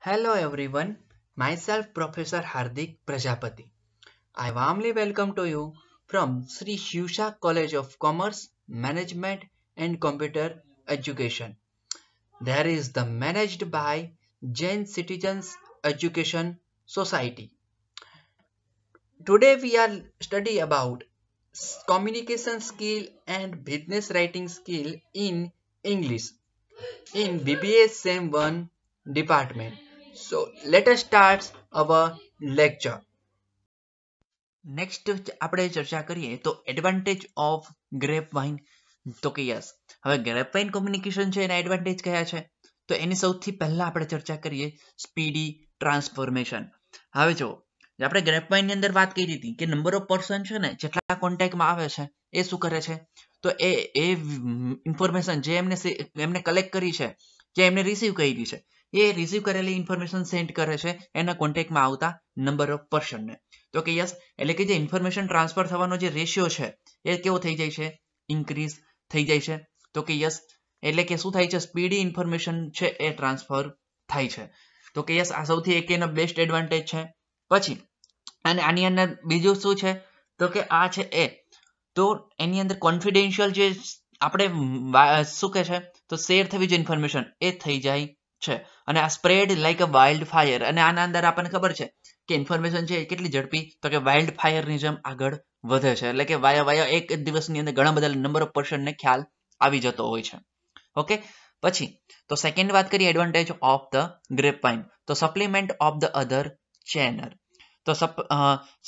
Hello everyone, myself Professor Hardik Prajapati. I warmly welcome to you from Sri Shusha College of Commerce, Management and Computer Education. There is the managed by Jain Citizens Education Society. Today we are study about communication skill and business writing skill in English in BBA SEM 1 department. So let us start our lecture next આપણે ચર્ચા કરીએ તો advantage of grape તો કે yes હવે grape wine communication છે એના advantage કયા છે તો એની સૌથી પહેલા આપણે ચર્ચા કરીએ સ્પીડી ટ્રાન્સફોર્મેશન હવે જો આપણે ની અંદર વાત કરી હતી કે નંબર ઓફ પર્સન છે ને જેટલા કોન્ટેક્ટમાં આવે છે એ શું કરે છે તો એ એ ઇન્ફોર્મેશન જે એમને એમને કલેક્ટ કરી છે જે એમને રિસીવ કરી છે એ રિસીવ કરેલી ઇન્ફોર્મેશન સેન્ડ કરે છે એના કોન્ટેક્ટમાં આવતા નંબર ઓફ પર્સનને તો કે યસ એટલે કે જે ઇન્ફોર્મેશન ટ્રાન્સફર થવાનો જે રેશિયો છે એ કેવો થઈ જાય છે ઇન્ક્રીઝ થઈ જાય છે તો કે યસ એટલે કે શું થાય છે સ્પીડી ઇન્ફોર્મેશન છે એ ટ્રાન્સફર થાય છે તો કે યસ આ સૌથી એક એનો બેસ્ટ એડવાન્ટેજ છે પછી અને આની અંદર બીજું શું છે તો કે આ છે એ તો એની અંદર કોન્ફિડેન્શિયલ જે આપણે શું કહે છે તો શેર થવી જે ઇન્ફોર્મેશન એ થઈ જાય છે અને આ spread like a wildfire અને આના અંદર આપણને ખબર છે કે ઇન્ફોર્મેશન છે કેટલી ઝડપી તો કે વાઇલ્ડ ફાયરની જેમ આગળ વધે છે એટલે કે વાયા વાયા એક દિવસની અંદર ઘણા બધા નંબર ઓફ પર્સનને ખ્યાલ આવી જતો હોય છે ઓકે પછી તો સેકન્ડ વાત કરીએ advantage of the grapevine તો supplement of the other channel તો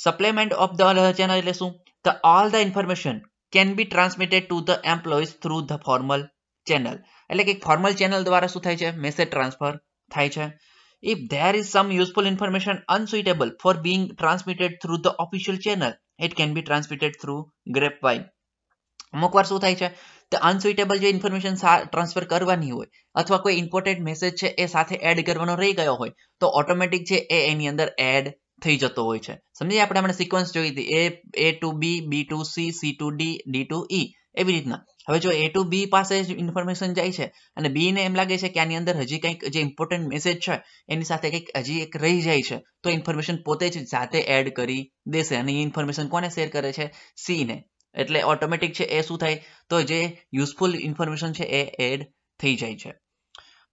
supplement of the other channel એટલે શું the all the information can be transmitted to the employees through the formal channel એટલે કે એક ફોર્મલ ચેનલ દ્વારા શું થાય છે મેસેજ ટ્રાન્સફર થાય છે there there some useful information information for for transmitted through the official channel channel can be transmitted through grape grapevine અમુક વાર શું થાય છે તો અનસુઇટેબલ જે ઇન્ફોર્મેશન ટ્રાન્સફર કરવાની હોય અથવા કોઈ ઇમ્પોર્ટન્ટ મેસેજ છે એ સાથે એડ કરવાનો રહી ગયો હોય તો ઓટોમેટિક છે એ એની અંદર એડ થઈ જતો હોય છે સમજીએ આપણે આપણે સિક્વન્સ જોઈ હતી A A to B B to C C to D D to E એવી રીતના હવે જો એ ટુ બી પાસે ઇન્ફોર્મેશન જાય છે અને બી ને એમ લાગે છે કે આની અંદર હજી કંઈક જે ઇમ્પોર્ટન્ટ મેસેજ છે એની સાથે કંઈક હજી એક રહી જાય છે તો ઇન્ફોર્મેશન પોતે જ જાતે એડ કરી દેશે અને એ ઇન્ફોર્મેશન કોને શેર કરે છે સી ને એટલે ઓટોમેટિક છે એ શું થાય તો જે યુઝફુલ ઇન્ફોર્મેશન છે એ એડ થઈ જાય છે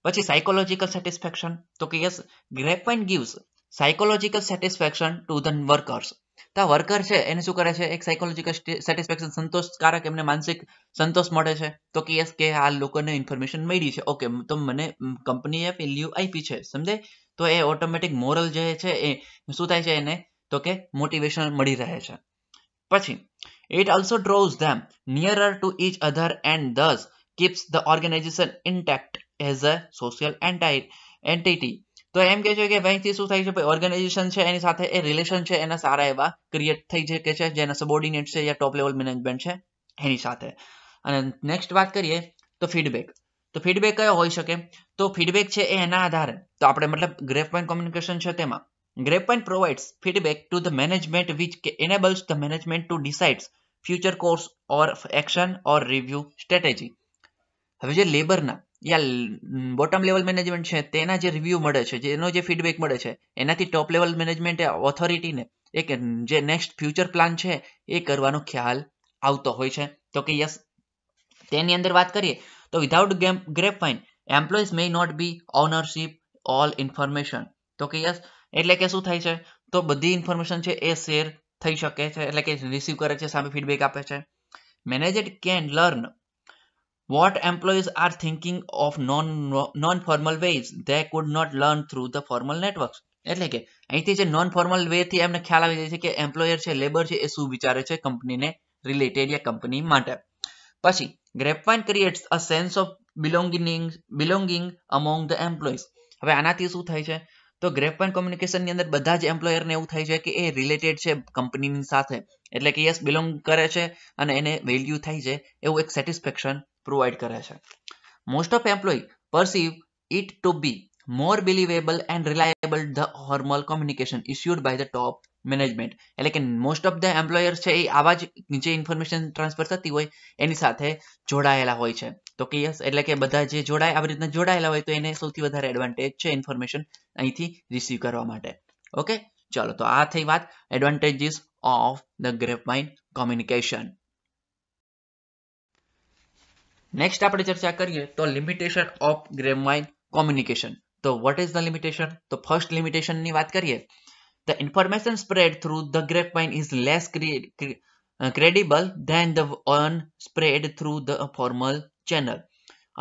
પછી સાયકોલોજીકલ સેટિસ્ફેક્શન તો કે yes grape and gives psychological satisfaction to then workers તો આ વર્કર છે એને શું કરે છે એક સાયકોલોજીકલ સેટિસ્ફેક્શન સંતોષકારક એમને માનસિક સંતોષ મળે છે તો કે યસ કે આ લોકોને ઇન્ફોર્મેશન મળી છે ઓકે તો મને કંપનીએ વેલ્યુ આપી છે સમજાય તો એ ઓટોમેટિક મોરલ જે છે એ શું થાય છે એને તો કે મોટિવેશન મળી રહે છે પછી it also draws them nearer to each other and thus keeps the organisation intact as a social એન્ટાઇ એન્ટિટી તો એમ કે છે કે અહીંથી શું થાય છે ભાઈ ઓર્ગેનાઇઝેશન છે એની સાથે એ રિલેશન છે એના સારા એવા ક્રિએટ થઈ શકે છે જેના સબોર્ડિનેટ છે યા ટોપ લેવલ મેનેજમેન્ટ છે એની સાથે અને નેક્સ્ટ વાત કરીએ તો ફીડબેક તો ફીડબેક કયો હોઈ શકે તો ફીડબેક છે એ એના આધારે તો આપણે મતલબ ગ્રેફ પોઈન્ટ કોમ્યુનિકેશન છે તેમાં grapevine provides feedback to the management which કે enables the management to decides future course or action or review strategy હવે જે લેબરના યા બોટમ લેવલ મેનેજમેન્ટ છે તેના જે રિવ્યૂ મળે છે જેનો જે ફીડબેક મળે છે એનાથી ટોપ લેવલ મેનેજમેન્ટ ઓથોરિટીને એક જે નેક્સ્ટ ફ્યુચર પ્લાન છે એ કરવાનો ખ્યાલ આવતો હોય છે તો કે યસ તેની અંદર વાત કરીએ તો without grapevine employees may not be ownership all information તો કે યસ એટલે કે શું થાય છે તો બધી ઇન્ફોર્મેશન છે એ શેર થઈ શકે છે એટલે કે રિસીવ કરે છે સામે ફીડબેક આપે છે manager can learn What employees are thinking of non non formal ways they could not learn through the formal networks એટલે કે અહીંથી જે નોન ફોર્મલ વે થી એમને ખ્યાલ આવી જાય છે કે એમ્પ્લોયર છે લેબર છે એ શું વિચારે છે કંપનીને રિલેટેડ યા કંપની માટે પછી grapevine creates a sense of belonging belonging among the employees હવે આનાથી શું થાય છે તો ગ્રેપવાઇન કોમ્યુનિકેશનની અંદર બધા જ એમ્પ્લોયરને એવું થાય છે કે એ રિલેટેડ છે કંપનીની સાથે એટલે કે યસ બિલોંગ કરે છે અને એને વેલ્યુ થાય છે એવું એક સેટિસ્ફેક્શન પ્રોવાઈડ કરે છે most of employee perceive it to be more believable and reliable the formal communication issued by the top management એટલે કે મોસ્ટ ઓફ ધ એમ્પ્લોયર છે એ આવા જ જે ઇન્ફોર્મેશન ટ્રાન્સફર થતી હોય એની સાથે જોડાયેલા હોય છે તો કે યસ એટલે કે બધા જે જોડાય આવી રીતના જોડાયેલા હોય તો એને સૌથી વધારે એડવાન્ટેજ છે ઇન્ફોર્મેશન અહીંથી રિસીવ કરવા માટે ઓકે ચલો તો આ થઈ વાત advantages of the grapevine communication next આપણે ચર્ચા કરીએ તો લિમિટેશન ઓફ ગ્રેમાઇન કોમ્યુનિકેશન તો વોટ ઇઝ ધ લિમિટેશન તો ફર્સ્ટ લિમિટેશનની વાત કરીએ the information spread through the grapevine is less credible than the one spread through the formal channel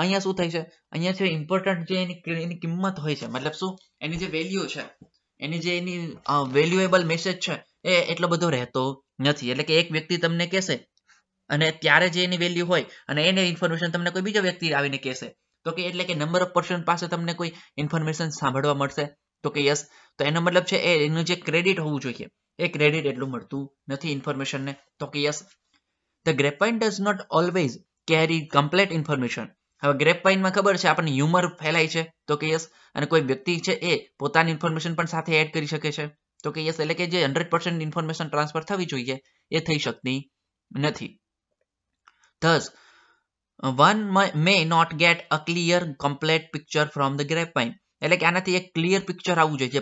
અહીંયા શું થાય છે અહીંયા છે ઇમ્પોર્ટન્ટ જે એની એની કિંમત હોય છે મતલબ શું એની જે વેલ્યુ છે એની જે એની વેલ્યુએબલ મેસેજ છે એ એટલો બધો રહેતો નથી એટલે કે એક વ્યક્તિ તમને કહેશે અને ત્યારે જે એની વેલ્યુ હોય અને એને ઇન્ફોર્મેશન તમને કોઈ બીજો વ્યક્તિ આવીને કહેશે તો કે એટલે કે નંબર ઓફ પર્સન પાસે તમને કોઈ ઇન્ફોર્મેશન સાંભળવા મળશે તો કે યસ તો એનો મતલબ છે એ એનું જે ક્રેડિટ હોવું જોઈએ એ ક્રેડિટ એટલું મળતું નથી ઇન્ફોર્મેશનને તો કે yes the grapevine does not always carry complete information હવે ગ્રેપાઇનમાં ખબર છે આપણને હ્યુમર ફેલાય છે તો કે યસ અને કોઈ વ્યક્તિ છે એ પોતાની ઇન્ફોર્મેશન પણ સાથે એડ કરી શકે છે તો કે યસ એટલે કે જે હંડ્રેડ પર્સન્ટ ઇન્ફોર્મેશન ટ્રાન્સફર થવી જોઈએ એ થઈ શકતી નથી Thus, one may not get a clear complete picture from the ગ્રેપાઇન એટલે કે આનાથી એક ક્લિયર પિક્ચર આવવું જોઈએ જે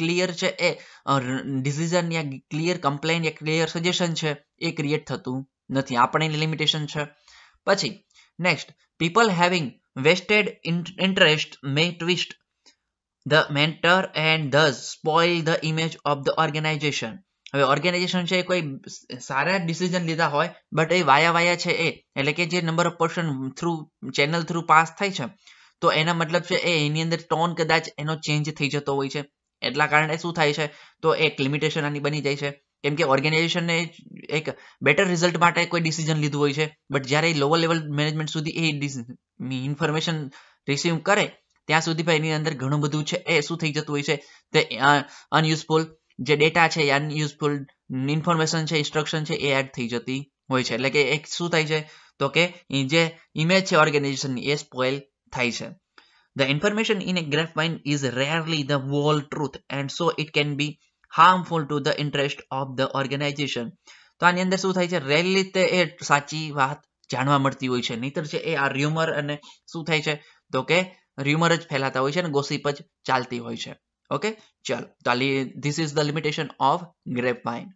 ક્લિયર છે એ ડિસિઝન યા ક્લિયર કમ્પ્લેન યા ક્લિયર સજેશન છે એ ક્રિએટ થતું નથી આપણે એની લિમિટેશન છે પછી next people having vested interest may twist the mentor and thus spoil the image of the organisation હવે ઓર્ગેનાઇઝેશન છે એ કોઈ સારા ડિસિઝન લીધા હોય બટ એ વાયા વાયા છે એ એટલે કે જે number of person through channel through pass થાય છે તો એના મતલબ છે એ એની અંદર ટોન કદાચ એનો ચેન્જ થઈ જતો હોય છે એટલા કારણે શું થાય છે તો એક લિમિટેશન આની બની જાય છે કેમ કે ઓર્ગેનાઇઝેશનને એક બેટર રિઝલ્ટ માટે કોઈ ડિસિઝન લીધું હોય છે બટ જ્યારે એ લોઅર લેવલ મેનેજમેન્ટ સુધી એ ઇન્ફોર્મેશન રિસીવ કરે ત્યાં સુધી પણ એની અંદર ઘણું બધું છે એ શું થઈ જતું હોય છે તે અનયુઝફુલ જે ડેટા છે યા ઇન્ફોર્મેશન છે ઇન્સ્ટ્રક્શન છે એ એડ થઈ જતી હોય છે એટલે કે એક શું થાય છે તો કે જે ઇમેજ છે ઓર્ગેનાઇઝેશનની એ સ્પોઇલ થાય છે the information in a grapevine is rarely the whole truth and so it can be harmful to the interest of the organisation તો આની અંદર શું થાય છે રેરલી તે એ સાચી વાત જાણવા મળતી હોય છે નહીતર છે એ આ ર્યુમર અને શું થાય છે તો કે ર્યુમર જ ફેલાતા હોય છે અને ગોસિપ જ ચાલતી હોય છે okay chal this is the limitation of grapevine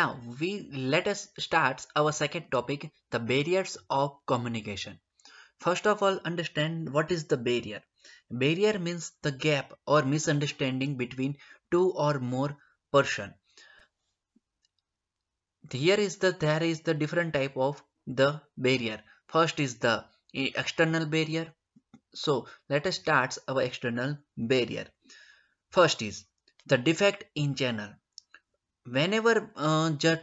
now we let us start our second topic the barriers of communication first of all understand what is the barrier barrier means the gap or misunderstanding between two or more person here is the there is the different type of the barrier first is the eh, external barrier so let us start our external barrier. First is the defect in channel. Whenever uh, the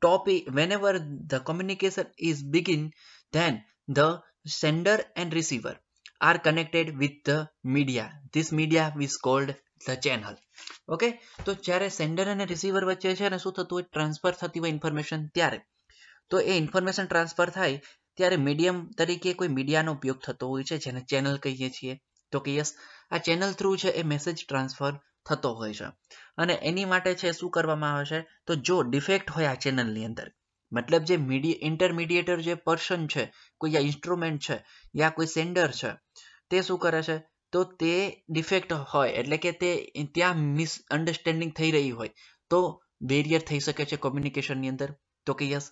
topic, whenever the communication is begin, then the sender and receiver are connected with the media. This media is called the channel. Okay? So જ્યારે sender and receiver વચ્ચે છે ને શું થતું હોય transfer થતી transfer that information, તો એ information transfer થાય ત્યારે મીડિયમ તરીકે કોઈ મીડિયાનો ઉપયોગ થતો હોય છે જેને ચેનલ કહીએ છીએ તો કે યસ આ ચેનલ થ્રુ છે એ મેસેજ ટ્રાન્સફર થતો હોય છે અને એની માટે છે શું કરવામાં આવે છે તો જો ડિફેક્ટ હોય આ ચેનલની અંદર મતલબ જે મીડિયા ઇન્ટરમીડિયેટર જે પર્સન છે કોઈ યા ઇન્સ્ટ્રુમેન્ટ છે યા કોઈ સેન્ડર છે તે શું કરે છે તો તે ડિફેક્ટ હોય એટલે કે તે ત્યાં મિસઅન્ડરસ્ટેન્ડિંગ થઈ રહી હોય તો બેરિયર થઈ શકે છે કોમ્યુનિકેશનની અંદર તો કે યસ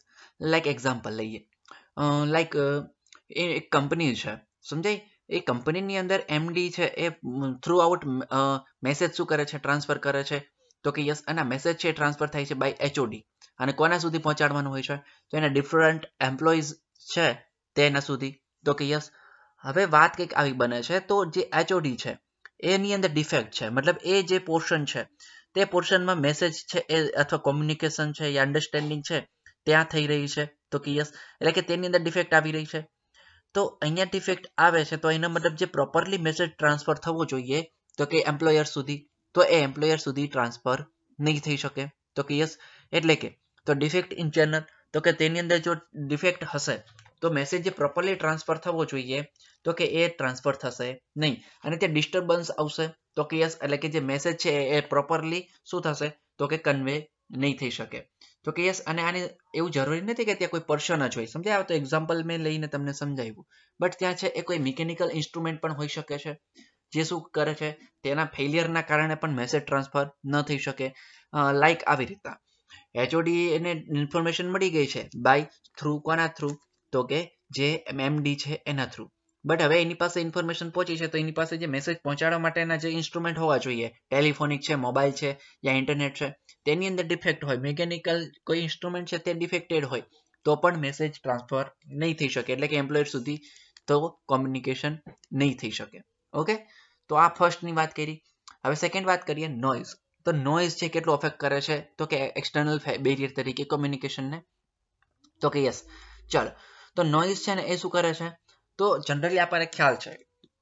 લાઈક એક્ઝામ્પલ લઈએ લાઈક એ એક કંપની છે સમજાય એ કંપનીની અંદર એમડી છે એ થ્રુ આઉટ મેસેજ શું કરે છે ટ્રાન્સફર કરે છે તો કે યસ એના મેસેજ છે ટ્રાન્સફર થાય છે બાય એચઓડી અને કોના સુધી પહોંચાડવાનું હોય છે તો એના ડિફરન્ટ એમ્પ્લોઈઝ છે તેના સુધી તો કે યસ હવે વાત કંઈક આવી બને છે તો જે એચઓડી છે એની અંદર ડિફેક્ટ છે મતલબ એ જે પોર્શન છે તે પોર્શનમાં મેસેજ છે એ અથવા કોમ્યુનિકેશન છે યા અન્ડરસ્ટેન્ડિંગ છે ત્યાં થઈ રહી છે તો કે યસ એટલે કે તેની અંદર ડિફેક્ટ આવી રહી છે તો અહીંયા ડિફેક્ટ આવે છે તો એનો મતલબ જે પ્રોપરલી મેસેજ ટ્રાન્સફર થવો જોઈએ તો કે એમ્પ્લોયર સુધી તો એ એમ્પ્લોયર સુધી ટ્રાન્સફર નહીં થઈ શકે તો કે યસ એટલે કે તો ડિફેક્ટ ઇન ચેનલ તો કે તેની અંદર જો ડિફેક્ટ હશે તો મેસેજ જે પ્રોપરલી ટ્રાન્સફર થવો જોઈએ તો કે એ ટ્રાન્સફર થશે નહીં અને તે ડિસ્ટર્બન્સ આવશે તો કે યસ એટલે કે જે મેસેજ છે એ પ્રોપરલી શું થશે તો કે કન્વે નહીં થઈ શકે તો કે યસ અને આને એવું જરૂરી નથી કે ત્યાં કોઈ પર્સન જ હોય સમજાય તો એક્ઝામ્પલ મેં લઈને તમને સમજાવ્યું બટ ત્યાં છે એ કોઈ મિકેનિકલ ઇન્સ્ટ્રુમેન્ટ પણ હોઈ શકે છે જે શું કરે છે તેના ફેલિયરના કારણે પણ મેસેજ ટ્રાન્સફર ન થઈ શકે લાઈક આવી રીતના એચઓડી એને ઇન્ફોર્મેશન મળી ગઈ છે બાય થ્રુ કોના થ્રુ તો કે જે એમડી છે એના થ્રુ બટ હવે એની પાસે ઇન્ફોર્મેશન પહોંચી છે તો એની પાસે જે મેસેજ પહોંચાડવા માટેના જે ઇન્સ્ટ્રુમેન્ટ હોવા જોઈએ ટેલિફોનિક છે મોબાઈલ છે યા ઇન્ટરનેટ છે તેની અંદર ડિફેક્ટ હોય મેકેનિકલ કોઈ ઇન્સ્ટ્રુમેન્ટ છે તે ડિફેક્ટેડ હોય તો પણ મેસેજ ટ્રાન્સફર નહીં થઈ શકે એટલે કે એમ્પ્લોયર સુધી તો કોમ્યુનિકેશન નહીં થઈ શકે ઓકે તો આ ફર્સ્ટની વાત કરી હવે સેકન્ડ વાત કરીએ નોઇઝ તો નોઇઝ છે કેટલું અફેક્ટ કરે છે તો કે એક્સટર્નલ બેરિયર તરીકે કોમ્યુનિકેશનને તો કે યસ ચાલો તો નોઇઝ છે ને એ શું કરે છે તો જનરલી આપણને ખ્યાલ છે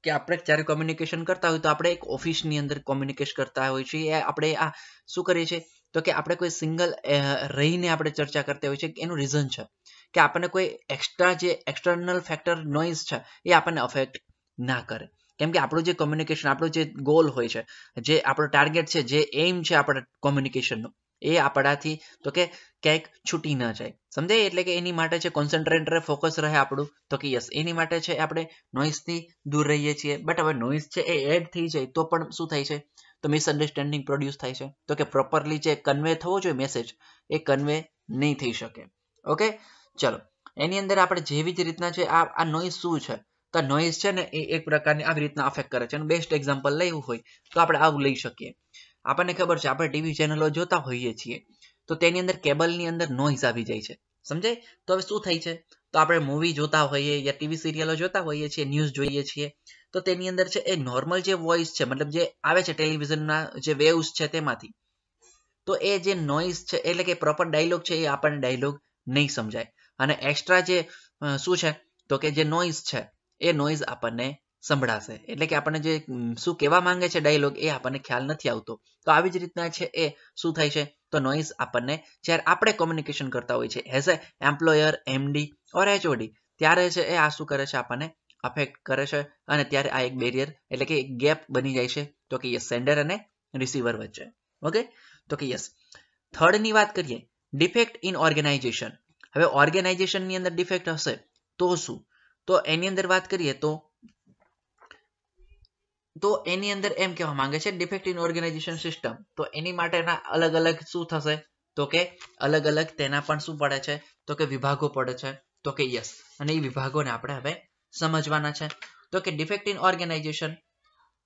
કે આપણે જ્યારે કોમ્યુનિકેશન કરતા હોય તો આપણે એક ઓફિસની અંદર કોમ્યુનિકેટ કરતા હોય છીએ આપણે આ શું કરીએ છીએ તો કે આપણે કોઈ સિંગલ રહીને આપણે ચર્ચા કરતા હોય છે એનું રીઝન છે કે આપણને કોઈ એક્સ્ટ્રા જે એક્સટર્નલ ફેક્ટર નોઇઝ છે એ આપણને અફેક્ટ ના કરે કેમ કે આપણું જે કોમ્યુનિકેશન આપણું જે ગોલ હોય છે જે આપણો ટાર્ગેટ છે જે એઇમ છે આપણા કોમ્યુનિકેશનનો એ આપણાથી તો કે ક્યાંક છૂટી ન જાય સમજાય એટલે કે એની માટે છે કોન્સન્ટ્રેટ રહે ફોકસ રહે આપણું તો કે યસ એની માટે છે આપણે નોઇઝથી દૂર રહીએ છીએ બટ હવે નોઇઝ છે એ એડ થઈ જાય તો પણ શું થાય છે તો મિસઅન્ડરસ્ટેન્ડિંગ પ્રોડ્યુસ થાય છે તો કે પ્રોપરલી જે કન્વે થવો જોઈએ મેસેજ એ કન્વે નહીં થઈ શકે ઓકે ચલો એની અંદર આપણે જેવી જ રીતના છે આ આ નોઈઝ શું છે તો નોઈઝ છે ને એ એક પ્રકારની આવી રીતના અફેક્ટ કરે છે અને બેસ્ટ એક્ઝામ્પલ લેવું હોય તો આપણે આવું લઈ શકીએ આપણને ખબર છે આપણે ટીવી ચેનલો જોતા હોઈએ છીએ તો તેની અંદર કેબલની અંદર નોઈઝ આવી જાય છે સમજાય તો હવે શું થાય છે તો આપણે મૂવી જોતા હોઈએ યા ટીવી સિરિયલો જોતા હોઈએ છીએ ન્યૂઝ જોઈએ છીએ તો તેની અંદર છે એ નોર્મલ જે વોઇસ છે મતલબ જે આવે છે ટેલિવિઝનના જે વેવ્સ છે તેમાંથી તો એ જે નોઇઝ છે એટલે કે પ્રોપર ડાયલોગ છે એ આપણને ડાયલોગ નહીં સમજાય અને એક્સ્ટ્રા જે શું છે તો કે જે નોઇઝ છે એ નોઇઝ આપણને સંભળાશે એટલે કે આપણને જે શું કહેવા માંગે છે ડાયલોગ એ આપણને ખ્યાલ નથી આવતો તો આવી જ રીતના છે એ શું થાય છે તો નોઇઝ આપણને જ્યારે આપણે કોમ્યુનિકેશન કરતા હોય છે as a employer MD or HOD ત્યારે છે એ આ શું કરે છે આપણને અફેક્ટ કરે છે અને ત્યારે આ એક બેરિયર એટલે કે એક ગેપ બની જાય છે તો કે યસ સેન્ડર અને રિસીવર વચ્ચે ઓકે તો કે યસ થર્ડની વાત કરીએ ડિફેક્ટ ઇન ઓર્ગેનાઇઝેશન હવે ઓર્ગેનાઇઝેશનની અંદર ડિફેક્ટ હશે તો શું તો એની અંદર વાત કરીએ તો તો એની અંદર એમ કહેવા માંગે છે ડિફેક્ટ ઇન ઓર્ગેનાઇઝેશન સિસ્ટમ તો એની માટેના અલગ અલગ શું થશે તો કે અલગ અલગ તેના પણ શું પડે છે તો કે વિભાગો પડે છે તો કે યસ અને એ વિભાગોને આપણે હવે સમજવાના છે તો કે ડિફેક્ટ ઇન ઓર્ગેનાઇઝેશન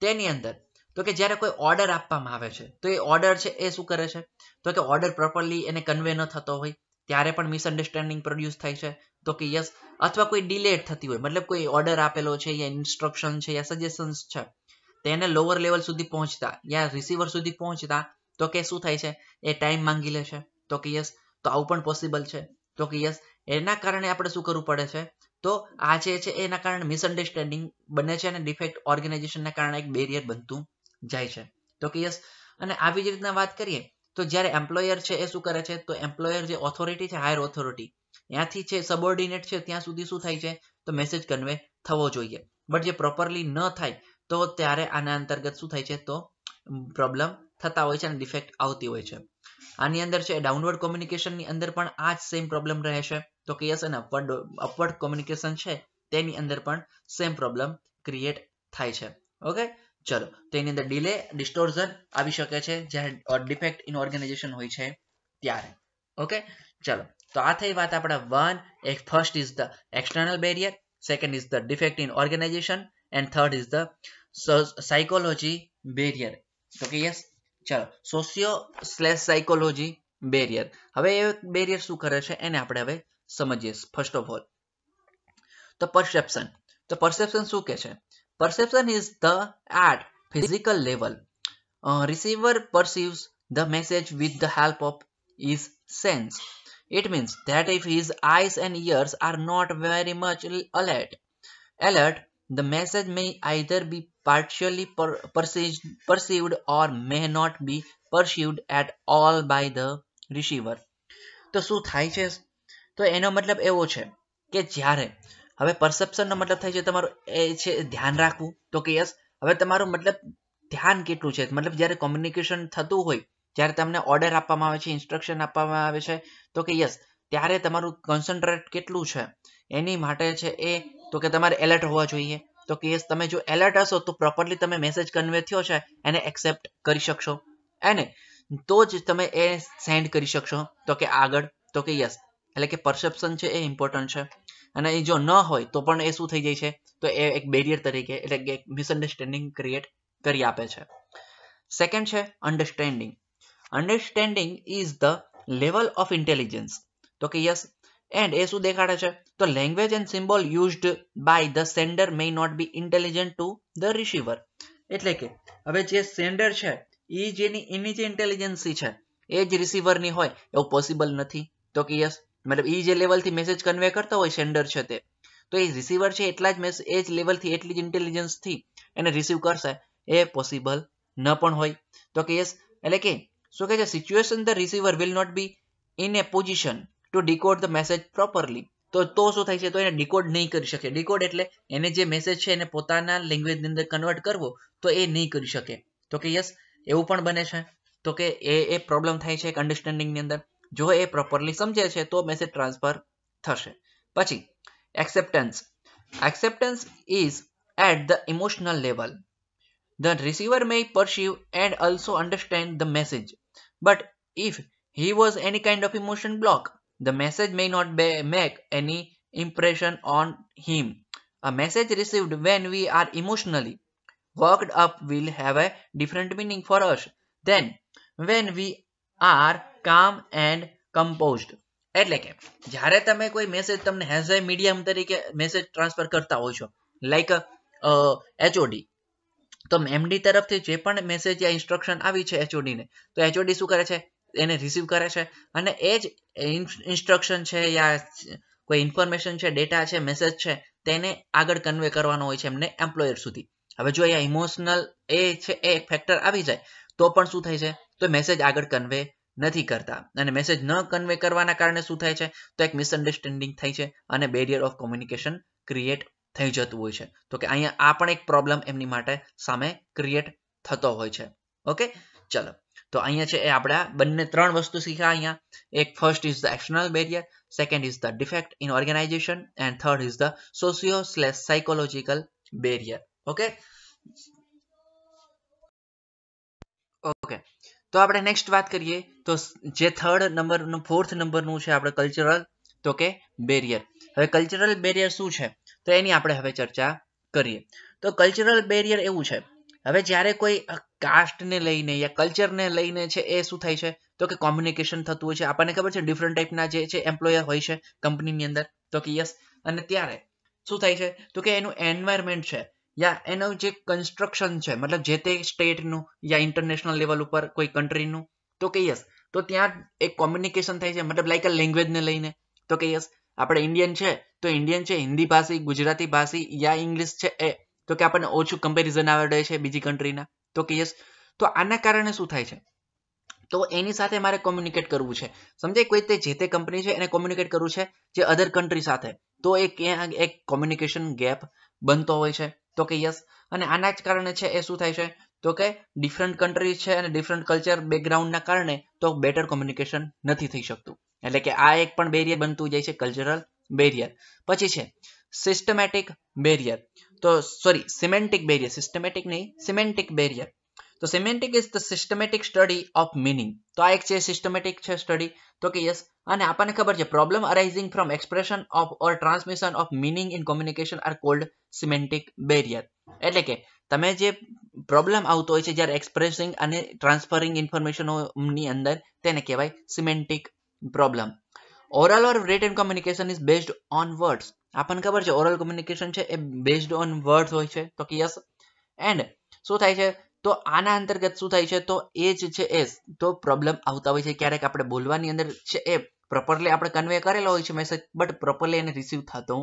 તેની અંદર તો કે જ્યારે કોઈ ઓર્ડર આપવામાં આવે છે તો એ ઓર્ડર છે એ શું કરે છે તો કે ઓર્ડર પ્રોપરલી એને કન્વે ન થતો હોય ત્યારે પણ મિસઅન્ડરસ્ટેન્ડિંગ પ્રોડ્યુસ થાય છે તો કે યસ અથવા કોઈ ડિલેટ થતી હોય મતલબ કોઈ ઓર્ડર આપેલો છે યા ઇન્સ્ટ્રક્શન છે યા સજેશન્સ છે તેને લોઅર લેવલ સુધી પહોંચતા યા રિસીવર સુધી પહોંચતા તો કે શું થાય છે એ ટાઈમ માંગી લે છે તો કે યસ તો આવું પણ પોસિબલ છે તો કે યસ એના કારણે આપણે શું કરવું પડે છે તો આ જે છે એના કારણે મિસઅન્ડરસ્ટેન્ડિંગ બને છે અને ડિફેક્ટ ઓર્ગેનાઇઝેશનના કારણે એક બેરિયર બનતું જાય છે તો કે યસ અને આવી જ રીતના વાત કરીએ તો જ્યારે એમ્પ્લોયર છે એ શું કરે છે તો એમ્પ્લોયર જે ઓથોરિટી છે હાયર ઓથોરિટી ત્યાંથી છે સબોર્ડિનેટ છે ત્યાં સુધી શું થાય છે તો મેસેજ કન્વે થવો જોઈએ બટ જે પ્રોપરલી ન થાય તો ત્યારે આના અંતર્ગત શું થાય છે તો પ્રોબ્લેમ થતા હોય છે અને ડિફેક્ટ આવતી હોય છે આની અંદર છે ડાઉનવર્ડ કોમ્યુનિકેશનની અંદર પણ આ જ સેમ પ્રોબ્લેમ રહે છે તો કે યસ અને અપવર્ડ અપવર્ડ કોમ્યુનિકેશન છે તેની અંદર પણ સેમ પ્રોબ્લેમ ક્રિએટ થાય છે ઓકે ચલો તો એની અંદર ડિલે ડિસ્ટોર્ઝન આવી શકે છે જ્યારે ડિફેક્ટ ઇન ઓર્ગેનાઇઝેશન હોય છે ત્યારે ઓકે ચલો તો આ થઈ વાત આપણા વન એક first is the external barrier second is the defect in organisation and third is the psychology barrier તો કે યસ ચલો સોશિયો સ્લેશ સાયકોલોજી બેરિયર હવે એ બેરિયર શું કરે છે એને આપણે હવે સમજીએ ફર્સ્ટ ઓફ ઓલ તો પરસેપ્શન તો પરસેપ્શન શું કહે છે perception is the at Receiver perceives the message with the help of his sense it means that if his eyes and ears are not very much alert alert the message may either be partially per perceived, or may not be perceived at all by the receiver The શું તો એનો મતલબ એવો છે કે જ્યારે હવે પરસેપ્શનનો મતલબ થાય છે તમારું એ છે ધ્યાન રાખવું તો કે યસ હવે તમારું મતલબ ધ્યાન કેટલું છે મતલબ જ્યારે કોમ્યુનિકેશન થતું હોય જ્યારે તમને ઓર્ડર આપવામાં આવે છે ઇન્સ્ટ્રક્શન આપવામાં આવે છે તો કે યસ ત્યારે તમારું કોન્સન્ટ્રેટ કેટલું છે એની માટે છે એ તો કે તમારે એલર્ટ હોવા જોઈએ તો કે યસ તમે જો એલર્ટ હશો તો પ્રોપરલી તમે મેસેજ કન્વે થયો છે એને એક્સેપ્ટ કરી શકશો એને તો જ તમે એ સેન્ડ કરી શકશો તો કે આગળ તો કે યસ એટલે કે પરસેપ્શન છે એ ઇમ્પોર્ટન્ટ છે અને એ જો ન હોય તો પણ એ શું થઈ જાય છે તો એ એક બેરિયર તરીકે એટલે કે એક મિસઅન્ડરસ્ટેન્ડિંગ ક્રિએટ કરી આપે છે સેકન્ડ છે understanding understanding is the level of intelligence તો કે યસ એન્ડ એ શું દેખાડે છે તો language and symbol used by the sender may not be intelligent to the receiver એટલે કે હવે જે સેન્ડર છે એ જેની એની જે ઇન્ટેલિજન્સી છે એ જ રિસીવરની હોય એવું પોસિબલ નથી તો કે યસ મતલબ એ જે લેવલથી મેસેજ કન્વે કરતા હોય સેન્ડર છે તે તો એ રિસીવર છે એટલા જ મેસેજ એ જ લેવલથી એટલી જ ઇન્ટેલિજન્સથી એને રિસીવ કરશે એ પોસિબલ ન પણ હોય તો કે યસ એટલે કે શું કહે છે situation the receiver will not be in a position to decode the message properly તો તો શું થાય છે તો એને ડિકોડ નહીં કરી શકે ડીકોડ એટલે એને જે મેસેજ છે એને પોતાના લેંગ્વેજની અંદર કન્વર્ટ કરવો તો એ નહીં કરી શકે તો કે યસ એવું પણ બને છે તો કે એ એ પ્રોબ્લેમ થાય છે એક અન્ડરસ્ટેન્ડિંગની અંદર જો એ પ્રોપરલી સમજે છે તો મેસેજ ટ્રાન્સફર થશે પછી acceptance acceptance is at the emotional level the receiver may perceive and also understand the message but if he was any kind of emotion block the message may not make any impression on him a message received when we are emotionally worked up will have a different meaning for us than when we are calm and composed એટલે કે જ્યારે તમે કોઈ message તમને has a medium તરીકે message transfer કરતા હોય છો લાઈક એચઓડી તો એમડી તરફથી જે પણ મેસેજ યા ઇન્સ્ટ્રક્શન આવી છે એચઓડી ને તો એચઓડી શું કરે છે એને રિસીવ કરે છે અને એ જ ઇન્સ્ટ્રક્શન છે યા કોઈ ઇન્ફોર્મેશન છે ડેટા છે મેસેજ છે તેને આગળ કન્વે કરવાનો હોય છે એમને એમ્પ્લોયર સુધી હવે જો અહીંયા ઇમોશનલ એ છે એ ફેક્ટર આવી જાય તો પણ શું થાય છે તો મેસેજ આગળ કન્વે નથી કરતા અને મેસેજ ન કન્વે કરવાના કારણે શું થાય છે તો એક મિસઅન્ડરસ્ટેન્ડિંગ થાય છે અને બેરિયર ઓફ કોમ્યુનિકેશન ક્રિએટ થઈ જતું હોય છે તો કે અહીંયા આ પણ એક પ્રોબ્લેમ એમની માટે સામે ક્રિએટ થતો હોય છે ઓકે ચલો તો અહીંયા છે એ આપણા બંને ત્રણ વસ્તુ શીખ્યા અહીંયા એક first is the external barrier second is the defect in organisation and third is the socio slash psychological barrier okay okay તો આપણે નેક્સ્ટ વાત કરીએ તો જે થર્ડ નંબરનું ફોર્થ નંબરનું છે આપણે કલ્ચરલ તો કે બેરિયર હવે કલ્ચરલ બેરિયર શું છે તો એની આપણે હવે ચર્ચા કરીએ તો કલ્ચરલ બેરિયર એવું છે હવે જ્યારે કોઈ કાસ્ટને લઈને યા કલ્ચરને લઈને છે એ શું થાય છે તો કે કોમ્યુનિકેશન થતું હોય છે આપણને ખબર છે ડિફરન્ટ ટાઈપના જે છે એમ્પ્લોયર હોય છે કંપનીની અંદર તો કે યસ અને ત્યારે શું થાય છે તો કે એનું એન્વાયરમેન્ટ છે યા એનું જે કન્સ્ટ્રક્શન છે મતલબ જે તે સ્ટેટનું યા ઇન્ટરનેશનલ લેવલ ઉપર કોઈ કન્ટ્રીનું તો કે યસ તો ત્યાં એક કોમ્યુનિકેશન થાય છે મતલબ લાઈક અ લેંગ્વેજને લઈને તો કે યસ આપણે ઇન્ડિયન છે તો ઇન્ડિયન છે હિન્દી ભાષી ગુજરાતી ભાષી યા ઇંગ્લિશ છે એ તો કે આપણને ઓછું કમ્પેરિઝન આવડે છે બીજી કન્ટ્રીના તો કે યસ તો આના કારણે શું થાય છે તો એની સાથે મારે કોમ્યુનિકેટ કરવું છે સમજાય કોઈ તે જે તે કંપની છે એને કોમ્યુનિકેટ કરવું છે જે અધર કન્ટ્રી સાથે તો એક એક કોમ્યુનિકેશન ગેપ બનતો હોય છે તો કે યસ અને આના જ કારણે છે એ શું થાય છે તો કે ડિફરન્ટ કન્ટ્રી છે અને ડિફરન્ટ કલ્ચર બેકગ્રાઉન્ડના કારણે તો બેટર કોમ્યુનિકેશન નથી થઈ શકતું એટલે કે આ એક પણ બેરિયર બનતું જાય છે કલ્ચરલ બેરિયર પછી છે સિસ્ટમેટિક બેરિયર તો સોરી સિમેન્ટિક બેરિયર સિસ્ટમેટિક નહીં સિમેન્ટિક બેરિયર તો semantic is the systematic study of meaning તો આ એક છે સિસ્ટમેટિક છે સ્ટડી તો કે યસ અને આપણને ખબર છે problem arising from expression of or transmission of meaning in communication are called semantic barrier એટલે કે તમે જે પ્રોબ્લેમ આવતો હોય છે જ્યારે એક્સપ્રેસિંગ અને ટ્રાન્સફરિંગ ઇન્ફોર્મેશનની અંદર તેને કહેવાય semantic problem oral or written communication is based on words આપણને ખબર છે ઓરલ કોમ્યુનિકેશન છે એ બેઝડ ઓન વર્ડ્સ હોય છે તો કે યસ એન્ડ શું થાય છે તો આના અંતર્ગત શું થાય છે તો એ જ છે એ તો પ્રોબ્લેમ આવતા હોય છે ક્યારેક આપણે બોલવાની અંદર છે એ પ્રોપરલી આપણે કન્વે કરેલો હોય છે મેસેજ બટ પ્રોપરલી એને રિસીવ થતો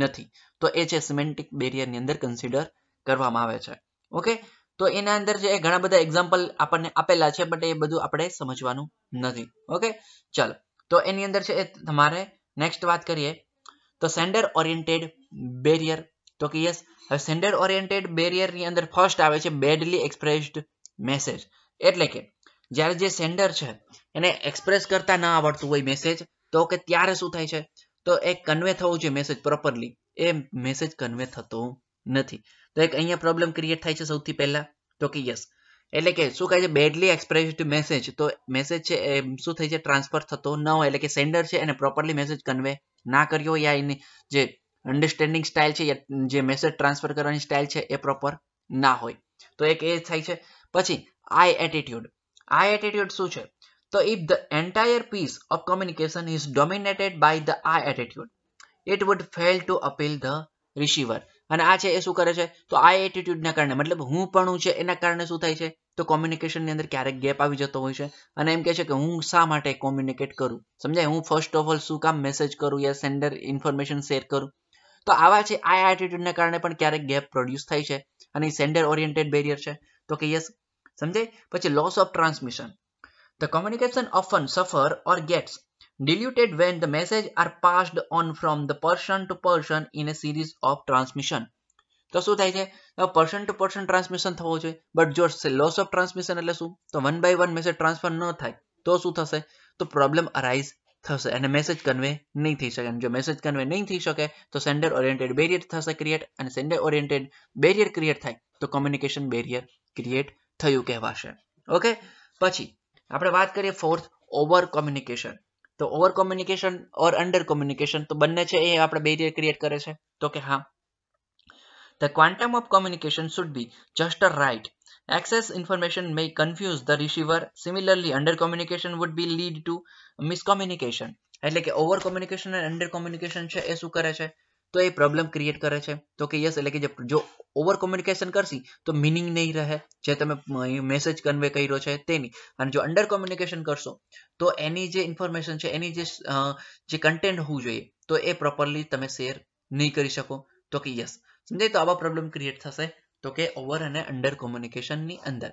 નથી તો એ છે સિમેન્ટિક બેરિયરની અંદર કન્સિડર કરવામાં આવે છે ઓકે તો એના અંદર જે ઘણા બધા એક્ઝામ્પલ આપણને આપેલા છે બટ એ બધું આપણે સમજવાનું નથી ઓકે ચાલો તો એની અંદર છે તમારે નેક્સ્ટ વાત કરીએ તો સેન્ડર ઓરિએન્ટેડ બેરિયર તો કે યસ હવે સેન્ડર ઓરિએન્ટેડ બેરિયરની અંદર ફર્સ્ટ આવે છે બેડલી એક્સપ્રેસ્ડ મેસેજ એટલે કે જ્યારે જે સેન્ડર છે એને એક્સપ્રેસ કરતા ના આવડતું હોય મેસેજ તો કે ત્યારે શું થાય છે તો એ કન્વે થવું જોઈએ મેસેજ પ્રોપરલી એ મેસેજ કન્વે થતો નથી તો એક અહીંયા પ્રોબ્લેમ ક્રિએટ થાય છે સૌથી પહેલાં તો કે યસ એટલે કે શું કહે છે બેડલી એક્સપ્રેસ્ડ મેસેજ તો મેસેજ છે એ શું થઈ છે ટ્રાન્સફર થતો ન હોય એટલે કે સેન્ડર છે એને પ્રોપરલી મેસેજ કન્વે ના કર્યો યા એની જે અન્ડરસ્ટેન્ડિંગ સ્ટાઇલ છે જે મેસેજ ટ્રાન્સફર કરવાની સ્ટાઇલ છે એ પ્રોપર ના હોય તો એક એ થાય છે પછી આઈ એટીટ્યુડ આઈ એટીટ્યુડ શું છે તો if the entire piece of communication is dominated by the I attitude it would fail to appeal the receiver અને આ છે એ શું કરે છે તો આ એટીટ્યુડના કારણે મતલબ હું પણ છે એના કારણે શું થાય છે તો કોમ્યુનિકેશનની અંદર ક્યારેક ગેપ આવી જતો હોય છે અને એમ કહે છે કે હું શા માટે કોમ્યુનિકેટ કરું સમજાય હું ફર્સ્ટ ઓફ ઓલ શું કામ મેસેજ કરું યા સેન્ડર ઇન્ફોર્મેશન શેર કરું તો આવા છે આ એટીટ્યુડના કારણે પણ ક્યારેક ગેપ પ્રોડ્યુસ થાય છે અને સેન્ડર ઓરિએન્ટેડ બેરિયર છે તો કે યસ સમજાય પછી loss of transmission the communication often suffer or gets diluted when the message are passed on from the person to person in a series of transmission તો શું થાય છે પર્સન ટુ પર્સન ટ્રાન્સમિશન થવું જોઈએ but જો loss of transmission એટલે શું તો one by one message transfer ન થાય તો શું થશે તો પ્રોબ્લેમ અરાઇઝ થશે અને મેસેજ કન્વે નહીં થઈ શકે જો મેસેજ કન્વે નહીં થઈ શકે તો સેન્ડર ઓરિએન્ટેડ બેરિયર થશે ક્રિએટ અને સેન્ડર ઓરિએન્ટેડ બેરિયર ક્રિએટ થાય તો કોમ્યુનિકેશન બેરિયર ક્રિએટ થયું કહેવાશે ઓકે પછી આપણે વાત કરીએ ફોર્થ ઓવર કોમ્યુનિકેશન તો over communication or under communication તો બંને છે એ આપણે બેરિયર ક્રિએટ કરે છે તો કે હા The quantum of communication should be just a right. Excess information may confuse the receiver. Similarly, under communication would be lead to miscommunication. એટલે કે ઓવર કોમ્યુનિકેશન અને અંડર કોમ્યુનિકેશન છે એ શું કરે છે તો એ પ્રોબ્લેમ ક્રિએટ કરે છે તો કે યસ એટલે કે જો ઓવર કોમ્યુનિકેશન કરશી તો મિનિંગ નહીં રહે જે તમે મેસેજ કન્વે કર્યો છે તેની અને જો અંડર કોમ્યુનિકેશન કરશો તો એની જે ઇન્ફોર્મેશન છે એની જે જે કન્ટેન્ટ હોવું જોઈએ તો એ પ્રોપરલી તમે શેર નહીં કરી શકો તો કે યસ સમજાય તો આવા પ્રોબ્લેમ ક્રિએટ થશે તો કે ઓવર અને અંડર કોમ્યુનિકેશનની અંદર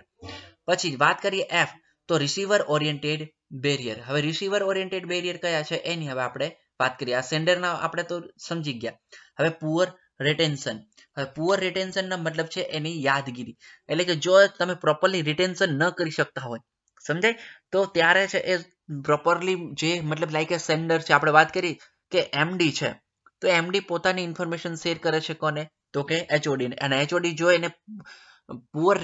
પછી વાત કરીએ એફ તો રિસીવર ઓરિયન્ટેડ બેરિયર હવે રિસીવર ઓરિયન્ટેડ બેરિયર કયા છે એની હવે આપણે વાત કરી આ સેન્ડરના આપણે તો સમજી ગયા હવે પુઅર રિટેન્શન હવે પુઅર રિટેન્શનનો મતલબ છે એની યાદગીરી એટલે કે જો તમે પ્રોપરલી રિટેન્શન ન કરી શકતા હોય સમજાય તો ત્યારે છે એ પ્રોપરલી જે મતલબ લાઈક એ સેન્ડર છે આપણે વાત કરી કે એમડી છે તો એમડી પોતાની ઇન્ફોર્મેશન શેર કરે છે કોને તો કે એચઓડી ને અને એચઓડી જો એને પુઅર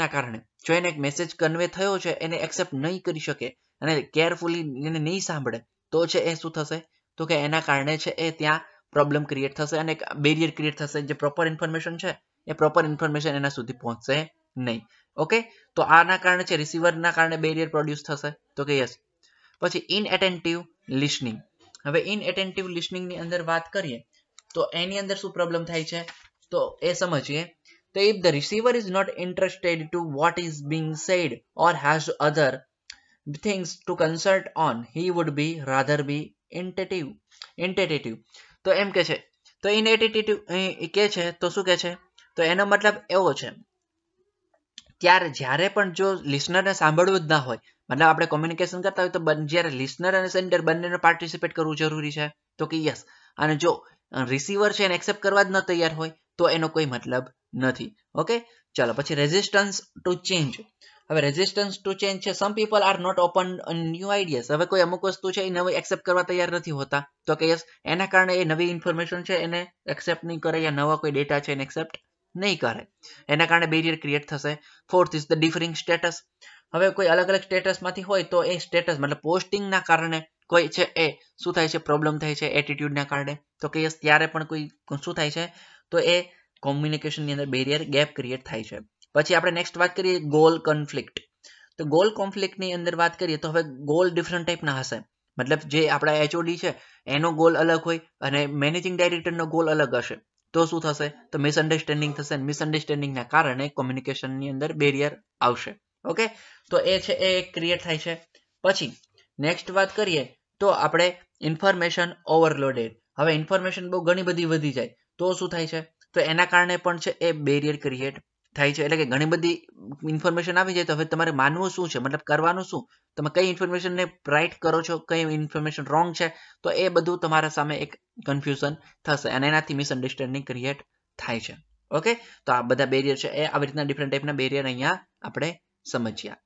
ના કારણે જો એને એક મેસેજ કન્વે થયો છે એને એક્સેપ્ટ નહીં કરી શકે અને કેરફુલી એને નહીં સાંભળે તો છે એ શું થશે તો કે એના કારણે છે એ ત્યાં પ્રોબ્લેમ ક્રિએટ થશે અને બેરિયર ક્રિએટ થશે જે પ્રોપર ઇન્ફોર્મેશન છે એ પ્રોપર ઇન્ફોર્મેશન એના સુધી પહોંચશે નહીં ઓકે તો આના કારણે છે રિસીવરના કારણે બેરિયર પ્રોડ્યુસ થશે તો કે યસ પછી ઇનએટેન્ટિવ લિસનિંગ હવે ઇનએટેન્ટિવ લિસનિંગની અંદર વાત કરીએ તો એની અંદર શું પ્રોબ્લેમ થાય છે તો એ સમજીએ તો if the receiver is not interested to what is being said or has other things to consult on he would be rather be attentive attentive તો એમ કે છે તો ઇનએટિટિવ કે છે તો શું કે છે તો એનો મતલબ એવો છે ત્યારે જ્યારે પણ જો લિસનરને સાંભળવું જ ના હોય મતલબ આપણે કોમ્યુનિકેશન કરતા હોય તો જ્યારે લિસનર અને સેન્ડર બંનેને પાર્ટિસિપેટ કરવું જરૂરી છે તો કે યસ અને જો રિસીવર છે એને એક્સેપ્ટ કરવા જ ન તૈયાર હોય તો એનો કોઈ મતલબ નથી ઓકે ચાલો પછી રેઝિસ્ટન્સ ટુ ચેન્જ હવે રેઝિસ્ટન્સ ટુ ચેન્જ છે some people are not open new ideas હવે કોઈ અમુક વસ્તુ છે એ નવી એક્સેપ્ટ કરવા તૈયાર નથી હોતા તો કે યસ એના કારણે એ નવી ઇન્ફોર્મેશન છે એને એક્સેપ્ટ નહીં કરે યા નવા કોઈ ડેટા છે એને એક્સેપ્ટ નહીં કરે એના કારણે બેરિયર ક્રિએટ થશે fourth is the differing status હવે કોઈ અલગ અલગ સ્ટેટસમાંથી હોય તો એ સ્ટેટસ મતલબ પોસ્ટિંગના કારણે કોઈ છે એ શું થાય છે પ્રોબ્લેમ થાય છે એટીટ્યુડના કારણે તો કે યસ ત્યારે પણ કોઈ શું થાય છે તો એ કોમ્યુનિકેશનની અંદર બેરિયર ગેપ ક્રિએટ થાય છે પછી આપણે નેક્સ્ટ વાત કરીએ ગોલ કોન્ફ્લિક્ટ તો ગોલ કોન્ફ્લિક્ટની અંદર વાત કરીએ તો હવે ગોલ ડિફરન્ટ ટાઈપના હશે મતલબ જે આપણા એચઓડી છે એનો ગોલ અલગ હોય અને મેનેજિંગ ડાયરેક્ટરનો ગોલ અલગ હશે તો શું થશે તો મિસઅન્ડરસ્ટેન્ડિંગ થશે અને મિસઅન્ડરસ્ટેન્ડિંગના કારણે કોમ્યુનિકેશનની અંદર બેરિયર આવશે ઓકે તો એ છે એ ક્રિએટ થાય છે પછી નેક્સ્ટ વાત કરીએ તો આપણે ઇન્ફોર્મેશન ઓવરલોડેડ હવે ઇન્ફોર્મેશન બહુ ઘણી બધી વધી જાય તો શું થાય છે તો એના કારણે પણ છે એ બેરિયર ક્રિએટ થાય છે એટલે કે ઘણી બધી ઇન્ફોર્મેશન આવી જાય તો હવે તમારે માનવું શું છે મતલબ કરવાનું શું તમે કઈ ઇન્ફોર્મેશનને રાઇટ કરો છો કઈ ઇન્ફોર્મેશન રોંગ છે તો એ બધું તમારા સામે એક કન્ફ્યુઝન થશે અને એનાથી મિસઅન્ડરસ્ટેન્ડિંગ ક્રિએટ થાય છે ઓકે તો આ બધા બેરિયર છે એ આવી રીતના ડિફરન્ટ ટાઈપના બેરિયર અહીંયા આપણે સમજ્યા